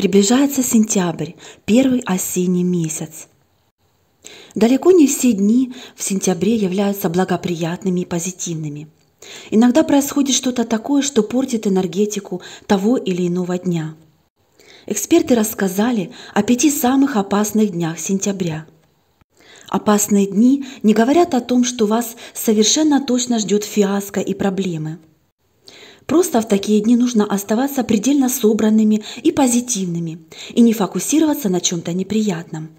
Приближается сентябрь, первый осенний месяц. Далеко не все дни в сентябре являются благоприятными и позитивными. Иногда происходит что-то такое, что портит энергетику того или иного дня. Эксперты рассказали о пяти самых опасных днях сентября. Опасные дни не говорят о том, что вас совершенно точно ждет фиаско и проблемы – Просто в такие дни нужно оставаться предельно собранными и позитивными, и не фокусироваться на чем-то неприятном.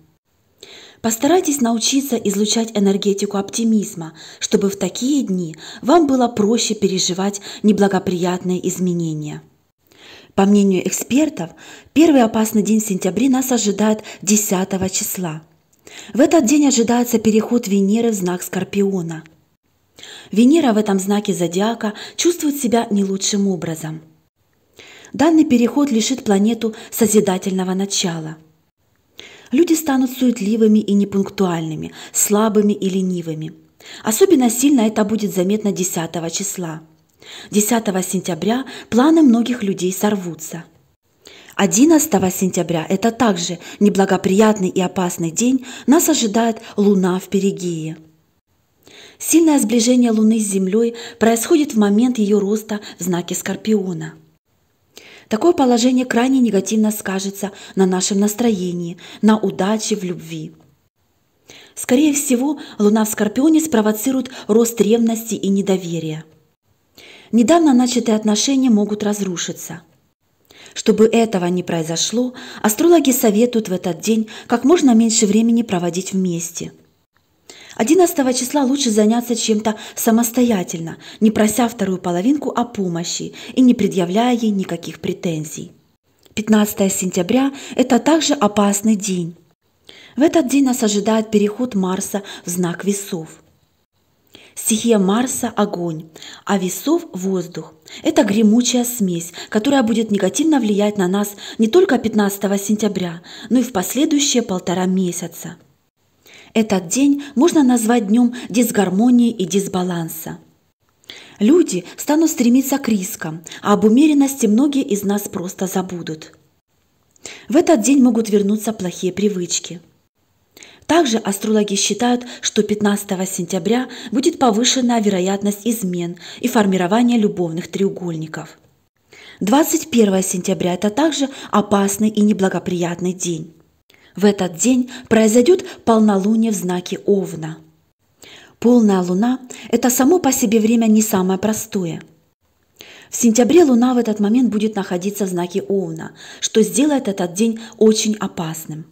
Постарайтесь научиться излучать энергетику оптимизма, чтобы в такие дни вам было проще переживать неблагоприятные изменения. По мнению экспертов, первый опасный день сентября нас ожидает 10 числа. В этот день ожидается переход Венеры в знак Скорпиона. Венера в этом знаке зодиака чувствует себя не лучшим образом. Данный переход лишит планету созидательного начала. Люди станут суетливыми и непунктуальными, слабыми и ленивыми. Особенно сильно это будет заметно 10 числа. 10 сентября планы многих людей сорвутся. 11 сентября – это также неблагоприятный и опасный день, нас ожидает Луна в Перигее – Сильное сближение Луны с Землей происходит в момент ее роста в знаке Скорпиона. Такое положение крайне негативно скажется на нашем настроении, на удаче в любви. Скорее всего, Луна в Скорпионе спровоцирует рост ревности и недоверия. Недавно начатые отношения могут разрушиться – чтобы этого не произошло, астрологи советуют в этот день как можно меньше времени проводить вместе. 11 числа лучше заняться чем-то самостоятельно, не прося вторую половинку о помощи и не предъявляя ей никаких претензий. 15 сентября – это также опасный день. В этот день нас ожидает переход Марса в знак весов. Стихия Марса – огонь, а весов – воздух. Это гремучая смесь, которая будет негативно влиять на нас не только 15 сентября, но и в последующие полтора месяца – этот день можно назвать днем дисгармонии и дисбаланса. Люди станут стремиться к рискам, а об умеренности многие из нас просто забудут. В этот день могут вернуться плохие привычки. Также астрологи считают, что 15 сентября будет повышена вероятность измен и формирования любовных треугольников. 21 сентября – это также опасный и неблагоприятный день. В этот день произойдет полнолуние в знаке Овна. Полная луна – это само по себе время не самое простое. В сентябре луна в этот момент будет находиться в знаке Овна, что сделает этот день очень опасным.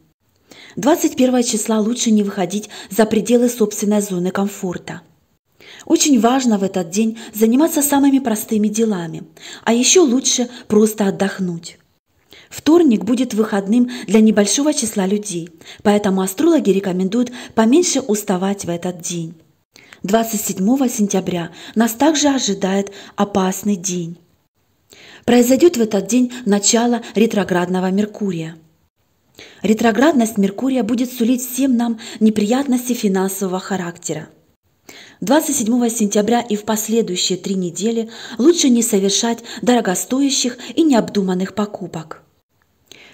21 числа лучше не выходить за пределы собственной зоны комфорта. Очень важно в этот день заниматься самыми простыми делами, а еще лучше просто отдохнуть. Вторник будет выходным для небольшого числа людей, поэтому астрологи рекомендуют поменьше уставать в этот день. 27 сентября нас также ожидает опасный день. Произойдет в этот день начало ретроградного Меркурия. Ретроградность Меркурия будет сулить всем нам неприятности финансового характера. 27 сентября и в последующие три недели лучше не совершать дорогостоящих и необдуманных покупок.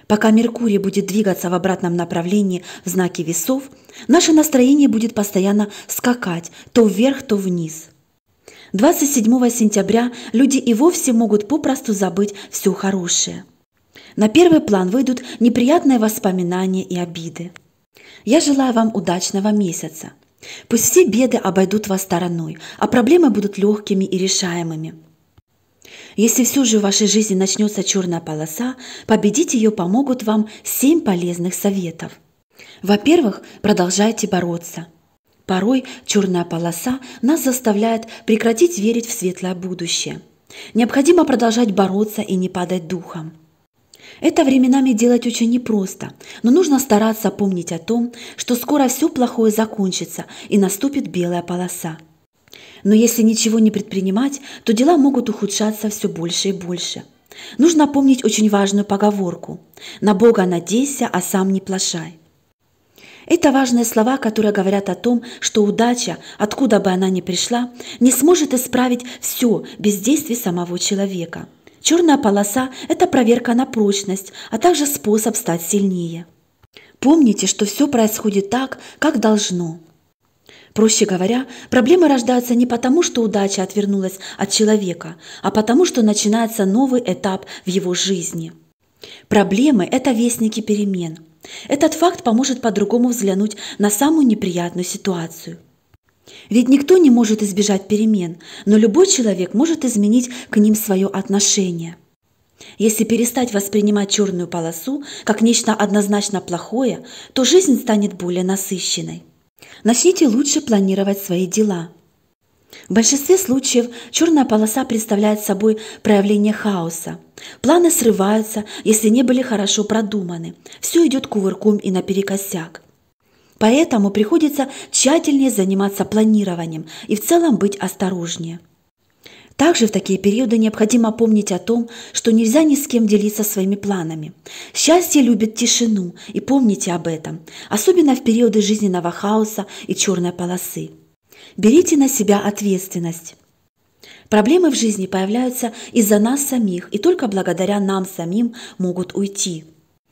Пока Меркурий будет двигаться в обратном направлении в знаке весов, наше настроение будет постоянно скакать то вверх, то вниз. 27 сентября люди и вовсе могут попросту забыть все хорошее. На первый план выйдут неприятные воспоминания и обиды. Я желаю вам удачного месяца. Пусть все беды обойдут вас стороной, а проблемы будут легкими и решаемыми – если все же в вашей жизни начнется черная полоса, победить ее помогут вам семь полезных советов. Во-первых, продолжайте бороться. Порой черная полоса нас заставляет прекратить верить в светлое будущее. Необходимо продолжать бороться и не падать духом. Это временами делать очень непросто, но нужно стараться помнить о том, что скоро все плохое закончится и наступит белая полоса – но если ничего не предпринимать, то дела могут ухудшаться все больше и больше. Нужно помнить очень важную поговорку «На Бога надейся, а сам не плашай». Это важные слова, которые говорят о том, что удача, откуда бы она ни пришла, не сможет исправить все без действий самого человека. Черная полоса – это проверка на прочность, а также способ стать сильнее. Помните, что все происходит так, как должно. Проще говоря, проблемы рождаются не потому, что удача отвернулась от человека, а потому, что начинается новый этап в его жизни. Проблемы – это вестники перемен. Этот факт поможет по-другому взглянуть на самую неприятную ситуацию. Ведь никто не может избежать перемен, но любой человек может изменить к ним свое отношение – если перестать воспринимать черную полосу как нечто однозначно плохое, то жизнь станет более насыщенной. Начните лучше планировать свои дела. В большинстве случаев черная полоса представляет собой проявление хаоса. Планы срываются, если не были хорошо продуманы. Все идет кувырком и наперекосяк. Поэтому приходится тщательнее заниматься планированием и в целом быть осторожнее. Также в такие периоды необходимо помнить о том, что нельзя ни с кем делиться своими планами. Счастье любит тишину, и помните об этом, особенно в периоды жизненного хаоса и черной полосы. Берите на себя ответственность. Проблемы в жизни появляются из-за нас самих, и только благодаря нам самим могут уйти.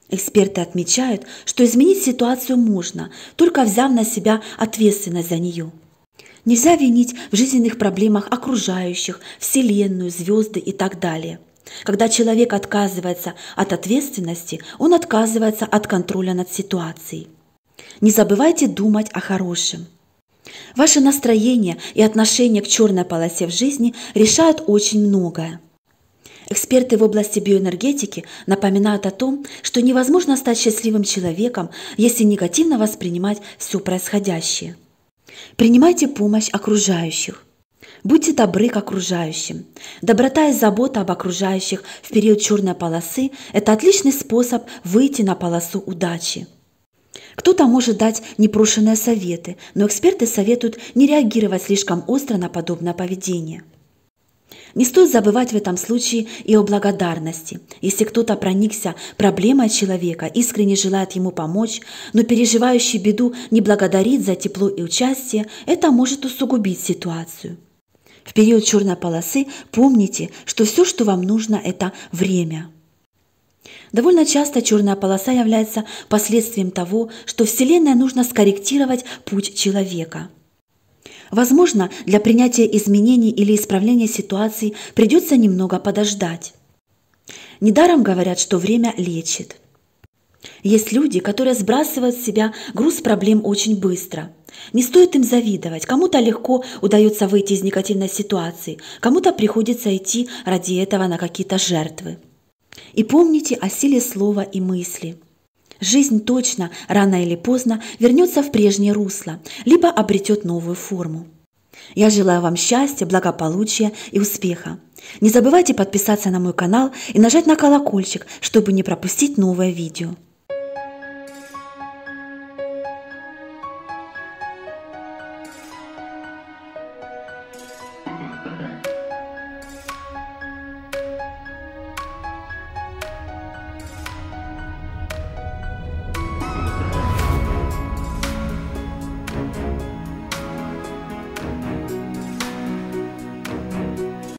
Эксперты отмечают, что изменить ситуацию можно, только взяв на себя ответственность за нее – Нельзя винить в жизненных проблемах окружающих, Вселенную, звезды и так далее. Когда человек отказывается от ответственности, он отказывается от контроля над ситуацией. Не забывайте думать о хорошем. Ваше настроение и отношение к черной полосе в жизни решают очень многое. Эксперты в области биоэнергетики напоминают о том, что невозможно стать счастливым человеком, если негативно воспринимать все происходящее – Принимайте помощь окружающих. Будьте добры к окружающим. Доброта и забота об окружающих в период черной полосы – это отличный способ выйти на полосу удачи. Кто-то может дать непрошенные советы, но эксперты советуют не реагировать слишком остро на подобное поведение – не стоит забывать в этом случае и о благодарности. Если кто-то проникся проблемой человека, искренне желает ему помочь, но переживающий беду не благодарит за тепло и участие, это может усугубить ситуацию. В период черной полосы помните, что все, что вам нужно, это время. Довольно часто черная полоса является последствием того, что Вселенная нужно скорректировать путь человека – Возможно, для принятия изменений или исправления ситуации придется немного подождать. Недаром говорят, что время лечит. Есть люди, которые сбрасывают с себя груз проблем очень быстро. Не стоит им завидовать. Кому-то легко удается выйти из негативной ситуации, кому-то приходится идти ради этого на какие-то жертвы. И помните о силе слова и мысли – Жизнь точно, рано или поздно, вернется в прежнее русло, либо обретет новую форму. Я желаю вам счастья, благополучия и успеха. Не забывайте подписаться на мой канал и нажать на колокольчик, чтобы не пропустить новое видео.